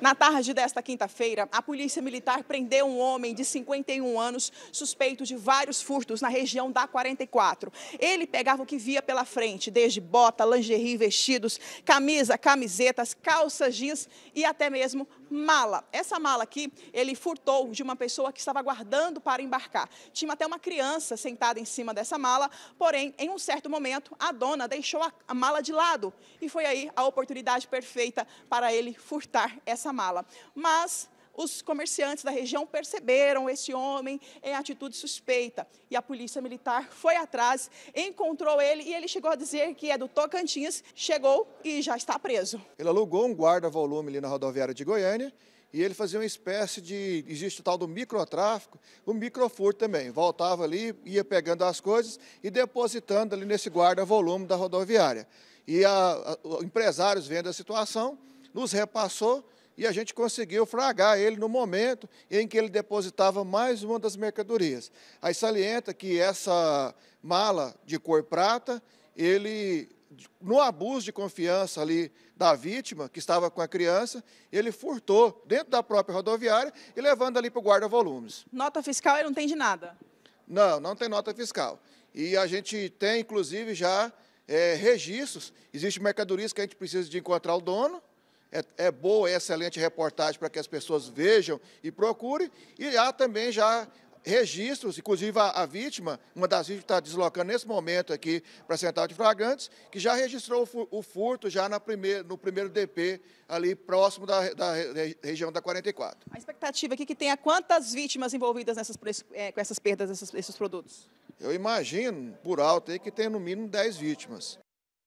Na tarde desta quinta-feira, a Polícia Militar prendeu um homem de 51 anos suspeito de vários furtos na região da 44. Ele pegava o que via pela frente, desde bota, lingerie, vestidos, camisa, camisetas, calças jeans e até mesmo mala. Essa mala aqui, ele furtou de uma pessoa que estava aguardando para embarcar. Tinha até uma criança sentada em cima dessa mala, porém, em um certo momento, a dona deixou a mala de lado e foi aí a oportunidade perfeita para ele furtar essa essa mala. Mas os comerciantes da região perceberam esse homem em é atitude suspeita e a polícia militar foi atrás, encontrou ele e ele chegou a dizer que é do Tocantins, chegou e já está preso. Ele alugou um guarda-volume ali na rodoviária de Goiânia e ele fazia uma espécie de, existe o tal do microtráfico, o um microfurto também. Voltava ali, ia pegando as coisas e depositando ali nesse guarda-volume da rodoviária. E a, a, empresários vendo a situação, nos repassou e a gente conseguiu fragar ele no momento em que ele depositava mais uma das mercadorias. Aí salienta que essa mala de cor prata, ele, no abuso de confiança ali da vítima, que estava com a criança, ele furtou dentro da própria rodoviária e levando ali para o guarda-volumes. Nota fiscal ele não tem de nada? Não, não tem nota fiscal. E a gente tem, inclusive, já é, registros. Existem mercadorias que a gente precisa de encontrar o dono, é, é boa, é excelente reportagem para que as pessoas vejam e procurem. E há também já registros, inclusive a, a, vítima, uma das vítimas está deslocando nesse momento aqui para a Central de Fragantes, que já registrou o, furto já na primeir, no primeiro DP, ali próximo da, da, região da 44. A expectativa aqui é que tenha quantas vítimas envolvidas nessas, é, com essas perdas desses, desses produtos? Eu imagino, por alto, aí, que tem no mínimo 10 vítimas.